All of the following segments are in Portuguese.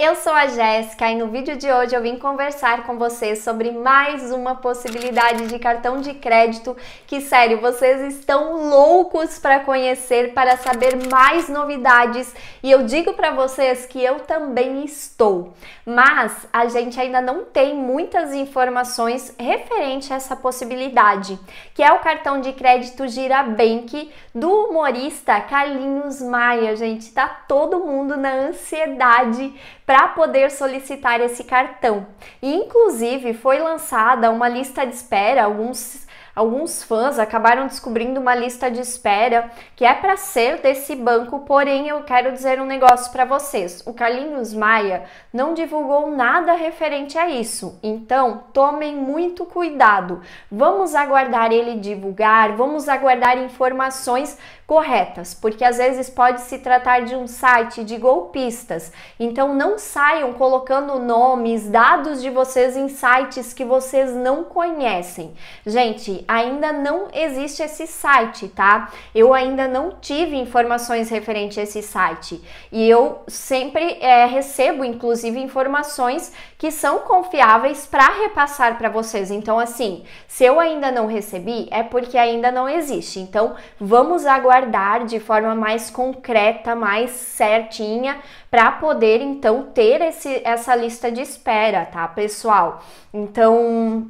Eu sou a Jéssica e no vídeo de hoje eu vim conversar com vocês sobre mais uma possibilidade de cartão de crédito que, sério, vocês estão loucos para conhecer, para saber mais novidades e eu digo para vocês que eu também estou. Mas a gente ainda não tem muitas informações referente a essa possibilidade, que é o cartão de crédito Girabank do humorista Carlinhos Maia, gente, tá todo mundo na ansiedade para poder solicitar esse cartão. E, inclusive, foi lançada uma lista de espera, alguns alguns fãs acabaram descobrindo uma lista de espera que é para ser desse banco, porém eu quero dizer um negócio para vocês. O Carlinhos Maia não divulgou nada referente a isso. Então, tomem muito cuidado. Vamos aguardar ele divulgar, vamos aguardar informações corretas, porque às vezes pode se tratar de um site de golpistas. Então não saiam colocando nomes, dados de vocês em sites que vocês não conhecem. Gente, ainda não existe esse site, tá? Eu ainda não tive informações referente a esse site e eu sempre é, recebo, inclusive, informações que são confiáveis para repassar para vocês. Então, assim, se eu ainda não recebi, é porque ainda não existe. Então, vamos aguardar guardar de forma mais concreta, mais certinha, para poder então ter esse, essa lista de espera, tá, pessoal? Então,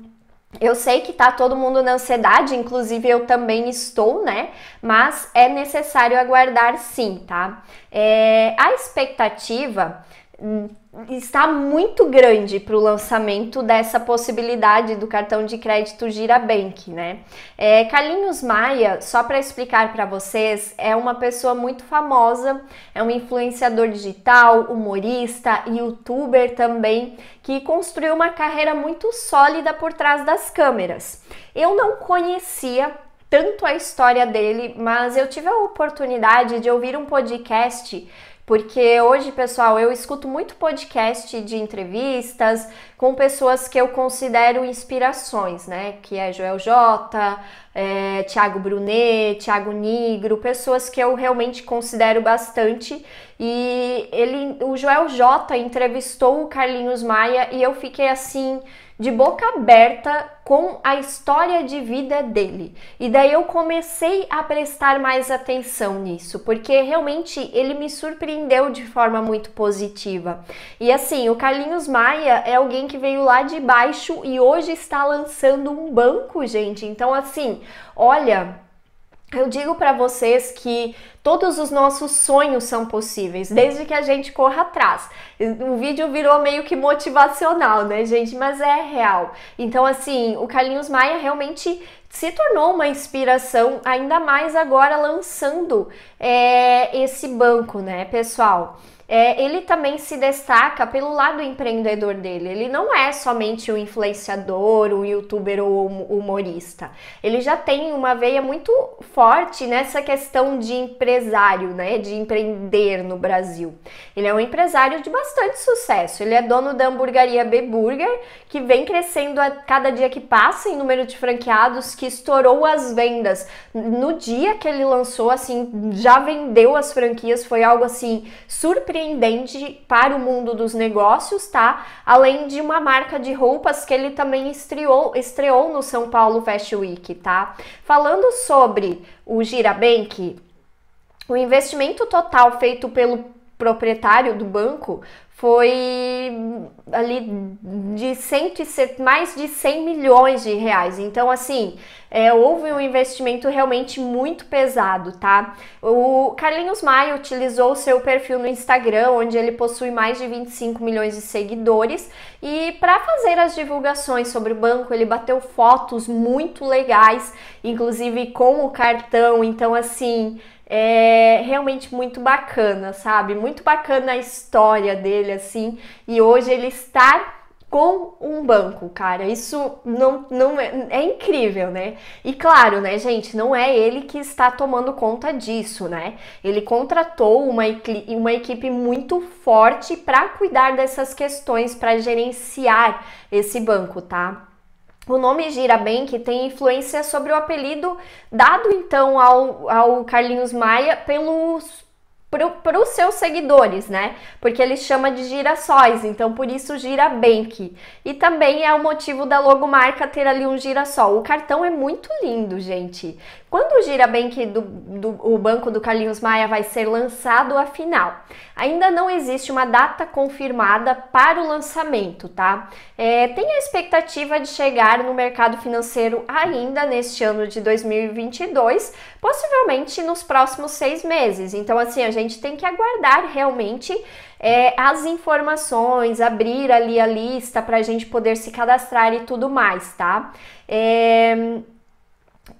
eu sei que tá todo mundo na ansiedade, inclusive eu também estou, né? Mas é necessário aguardar sim, tá? É, a expectativa hum, está muito grande para o lançamento dessa possibilidade do cartão de crédito Girabank, né? É, Carlinhos Maia, só para explicar para vocês, é uma pessoa muito famosa, é um influenciador digital, humorista, youtuber também, que construiu uma carreira muito sólida por trás das câmeras. Eu não conhecia tanto a história dele, mas eu tive a oportunidade de ouvir um podcast porque hoje, pessoal, eu escuto muito podcast de entrevistas com pessoas que eu considero inspirações, né? Que é Joel J, é, Thiago Brunet, Thiago Nigro, pessoas que eu realmente considero bastante. E ele, o Joel J entrevistou o Carlinhos Maia e eu fiquei assim de boca aberta com a história de vida dele. E daí eu comecei a prestar mais atenção nisso, porque realmente ele me surpreendeu de forma muito positiva. E assim, o Carlinhos Maia é alguém que veio lá de baixo e hoje está lançando um banco, gente. Então, assim, olha eu digo para vocês que todos os nossos sonhos são possíveis, desde que a gente corra atrás. O vídeo virou meio que motivacional, né, gente? Mas é real. Então, assim, o Carlinhos Maia realmente se tornou uma inspiração, ainda mais agora lançando é, esse banco, né, pessoal? é, ele também se destaca pelo lado empreendedor dele. Ele não é somente o um influenciador, o um youtuber ou um humorista. Ele já tem uma veia muito forte nessa questão de empresário, né? De empreender no Brasil. Ele é um empresário de bastante sucesso. Ele é dono da hamburgaria Burger que vem crescendo a cada dia que passa em número de franqueados, que estourou as vendas. No dia que ele lançou, assim, já vendeu as franquias, foi algo assim surpreendente surpreendente para o mundo dos negócios, tá? Além de uma marca de roupas que ele também estreou, estreou no São Paulo Fashion Week, tá? Falando sobre o Girabank, o investimento total feito pelo proprietário do banco foi ali de 170, mais de 100 milhões de reais. Então, assim, é, houve um investimento realmente muito pesado, tá? O Carlinhos Maia utilizou o seu perfil no Instagram, onde ele possui mais de 25 milhões de seguidores, e para fazer as divulgações sobre o banco, ele bateu fotos muito legais, inclusive com o cartão. Então, assim, é realmente muito bacana, sabe? Muito bacana a história dele, assim, e hoje ele está com um banco, cara. Isso não, não é, é, incrível, né? E claro, né, gente, não é ele que está tomando conta disso, né? Ele contratou uma, uma equipe muito forte para cuidar dessas questões, para gerenciar esse banco, tá? O nome Girabank tem influência sobre o apelido dado então ao, ao Carlinhos Maia pelos para os seus seguidores, né? Porque ele chama de girassóis, então por isso Girabank. E também é o motivo da logomarca ter ali um girassol. O cartão é muito lindo, gente. Quando o Girabank do, do o Banco do Carlinhos Maia vai ser lançado, afinal? Ainda não existe uma data confirmada para o lançamento, tá? É, tem a expectativa de chegar no mercado financeiro ainda neste ano de 2022, possivelmente nos próximos seis meses. Então, assim, a gente gente tem que aguardar realmente é, as informações, abrir ali a lista para a gente poder se cadastrar e tudo mais, tá? É,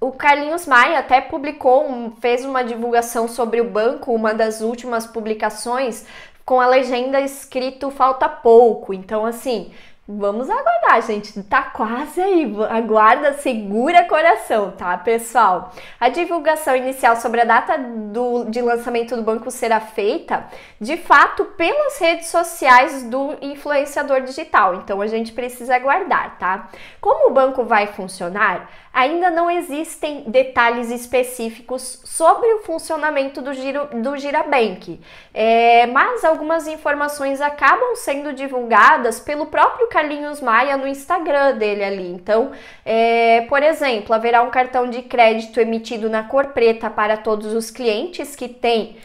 o Carlinhos Maia até publicou, fez uma divulgação sobre o banco, uma das últimas publicações, com a legenda escrito falta pouco. Então, assim, Vamos aguardar, gente. Tá quase aí. Aguarda, segura coração, tá, pessoal? A divulgação inicial sobre a data do, de lançamento do banco será feita, de fato, pelas redes sociais do influenciador digital. Então a gente precisa aguardar, tá? Como o banco vai funcionar? Ainda não existem detalhes específicos sobre o funcionamento do, giro, do Girabank, é, mas algumas informações acabam sendo divulgadas pelo próprio Carlinhos Maia no Instagram dele ali. Então, é, por exemplo, haverá um cartão de crédito emitido na cor preta para todos os clientes que têm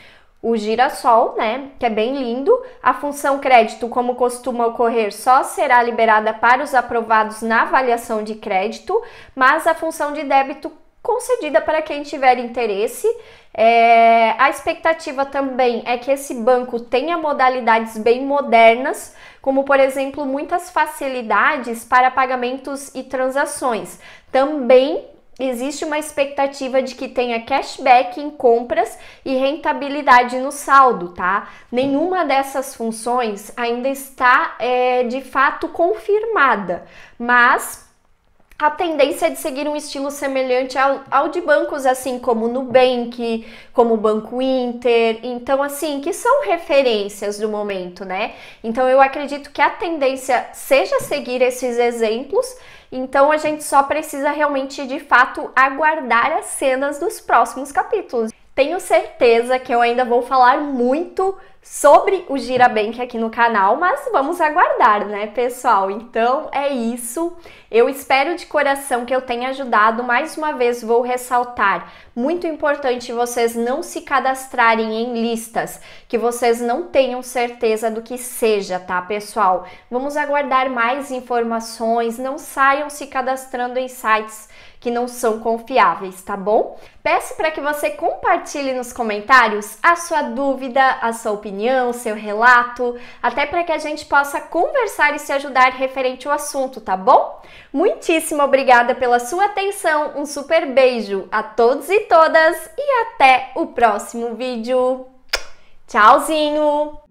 o girassol, né, que é bem lindo. A função crédito, como costuma ocorrer, só será liberada para os aprovados na avaliação de crédito, mas a função de débito concedida para quem tiver interesse. É, a expectativa também é que esse banco tenha modalidades bem modernas, como por exemplo muitas facilidades para pagamentos e transações. Também existe uma expectativa de que tenha cashback em compras e rentabilidade no saldo, tá? Nenhuma dessas funções ainda está é, de fato confirmada, mas a tendência é de seguir um estilo semelhante ao, ao, de bancos assim como Nubank, como Banco Inter, então assim, que são referências do momento, né? Então eu acredito que a tendência seja seguir esses exemplos, então a gente só precisa realmente de fato aguardar as cenas dos próximos capítulos. Tenho certeza que eu ainda vou falar muito sobre o Girabank aqui no canal, mas vamos aguardar, né, pessoal? Então é isso. Eu espero de coração que eu tenha ajudado. Mais uma vez vou ressaltar, muito importante vocês não se cadastrarem em listas que vocês não tenham certeza do que seja, tá, pessoal? Vamos aguardar mais informações, não saiam se cadastrando em sites que não são confiáveis, tá bom? Peço para que você compartilhe nos comentários a sua dúvida, a sua opinião opinião, seu relato, até para que a gente possa conversar e se ajudar referente ao assunto, tá bom? Muitíssimo obrigada pela sua atenção, um super beijo a todos e todas e até o próximo vídeo. Tchauzinho!